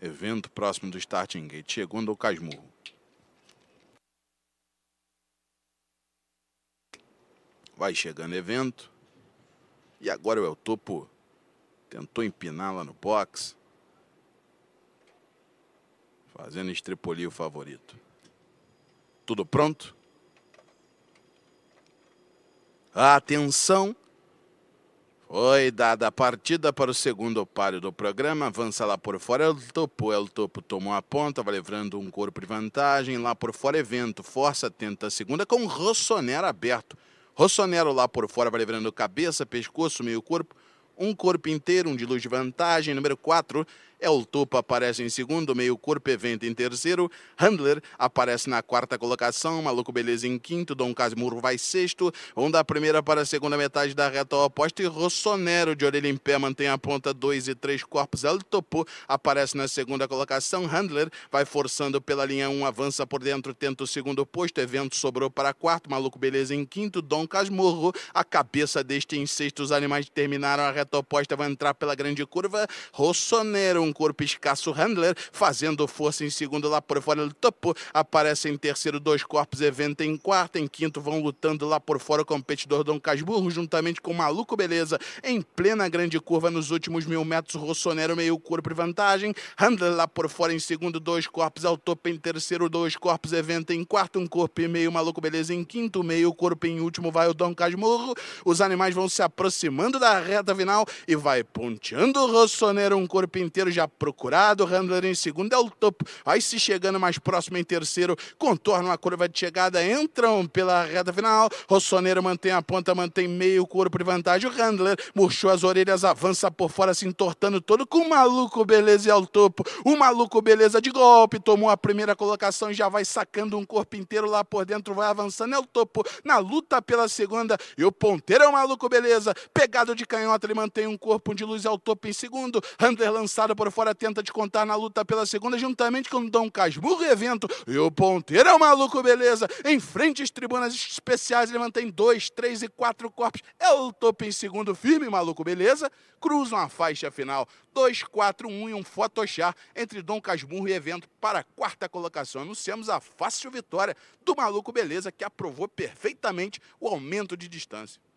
Evento próximo do Starting Gate, chegando ao Casmurro. Vai chegando evento. E agora é o El Topo tentou empinar lá no box. Fazendo estrepolir o favorito. Tudo pronto? Atenção! Oi, dada a partida para o segundo páreo do programa. Avança lá por fora é o Topo. É o Topo tomou a ponta, vai levando um corpo de vantagem. Lá por fora, Evento. Força, tenta a segunda com Rossonero aberto. Rossonero lá por fora, vai levando cabeça, pescoço, meio corpo. Um corpo inteiro, um de luz de vantagem. Número 4, El Topo aparece em segundo, Meio Corpo Evento em terceiro, Handler aparece na quarta colocação, Maluco Beleza em quinto, Dom Casmurro vai sexto, Um da primeira para a segunda metade da reta oposta e Rossonero de orelha em pé mantém a ponta dois e três corpos. El Topo aparece na segunda colocação, Handler vai forçando pela linha um, avança por dentro, tenta o segundo posto, Evento sobrou para quarto, Maluco Beleza em quinto, Dom Casmurro, a cabeça deste em sexto, os animais terminaram a reta oposta, vai entrar pela grande curva, Rossonero um corpo escasso Handler, fazendo força em segundo lá por fora, ele topo. aparece em terceiro, dois corpos, evento em quarto, em quinto vão lutando lá por fora o competidor Dom Casburro, juntamente com o Maluco Beleza, em plena grande curva nos últimos mil metros, Rossonero meio corpo e vantagem, Handler lá por fora em segundo, dois corpos, ao topo em terceiro, dois corpos, evento em quarto, um corpo e meio, Maluco Beleza em quinto, meio corpo em último, vai o Dom Casmurro, os animais vão se aproximando da reta final e vai ponteando o Rossonero, um corpo inteiro já já procurado, Handler em segundo é o topo. Aí se chegando mais próximo em terceiro, contornam a curva de chegada, entram pela reta final. Rossoneiro mantém a ponta, mantém meio corpo de vantagem. O Handler murchou as orelhas, avança por fora, se entortando todo com o maluco beleza e ao topo. O maluco beleza de golpe, tomou a primeira colocação e já vai sacando um corpo inteiro lá por dentro, vai avançando, é o topo na luta pela segunda. E o ponteiro é o maluco beleza, pegado de canhota, ele mantém um corpo de luz, é o topo em segundo. Handler lançado por fora tenta de contar na luta pela segunda, juntamente com Dom Casmurro Evento e o Ponteiro é o Maluco Beleza. Em frente às tribunas especiais, ele mantém dois, três e quatro corpos. É o topo em segundo, firme, Maluco Beleza. Cruzam a faixa final. 2, 4, 1 e um fotochar entre Dom Casmurro e Evento para a quarta colocação. Anunciamos a fácil vitória do Maluco Beleza, que aprovou perfeitamente o aumento de distância.